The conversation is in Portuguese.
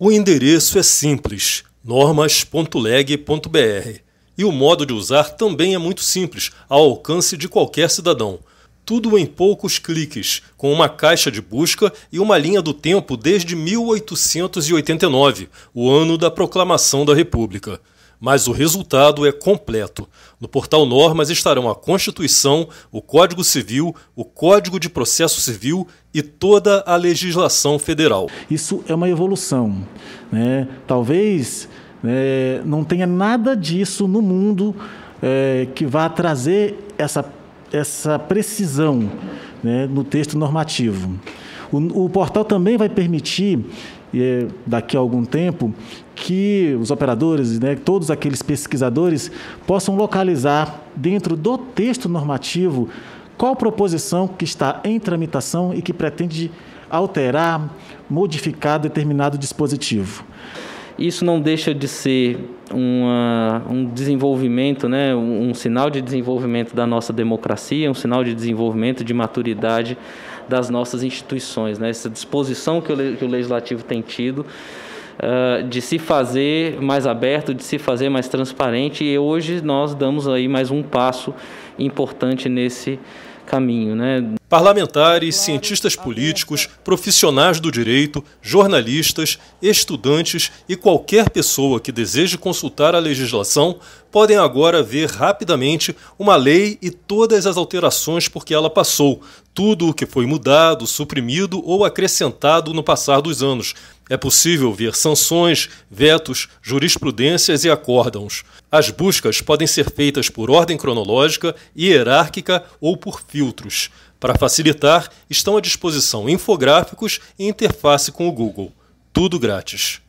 O endereço é simples, normas.leg.br. E o modo de usar também é muito simples, ao alcance de qualquer cidadão. Tudo em poucos cliques, com uma caixa de busca e uma linha do tempo desde 1889, o ano da proclamação da República mas o resultado é completo. No portal Normas estarão a Constituição, o Código Civil, o Código de Processo Civil e toda a legislação federal. Isso é uma evolução. Né? Talvez é, não tenha nada disso no mundo é, que vá trazer essa, essa precisão né, no texto normativo. O, o portal também vai permitir e é daqui a algum tempo que os operadores, né, todos aqueles pesquisadores possam localizar dentro do texto normativo qual proposição que está em tramitação e que pretende alterar, modificar determinado dispositivo. Isso não deixa de ser uma, um desenvolvimento, né, um, um sinal de desenvolvimento da nossa democracia, um sinal de desenvolvimento de maturidade das nossas instituições, né? essa disposição que o, que o legislativo tem tido uh, de se fazer mais aberto, de se fazer mais transparente, e hoje nós damos aí mais um passo importante nesse caminho. Né? Parlamentares, cientistas políticos, profissionais do direito, jornalistas, estudantes e qualquer pessoa que deseje consultar a legislação podem agora ver rapidamente uma lei e todas as alterações por que ela passou, tudo o que foi mudado, suprimido ou acrescentado no passar dos anos. É possível ver sanções, vetos, jurisprudências e acórdãos. As buscas podem ser feitas por ordem cronológica, hierárquica ou por filtros. Para para facilitar, estão à disposição infográficos e interface com o Google. Tudo grátis.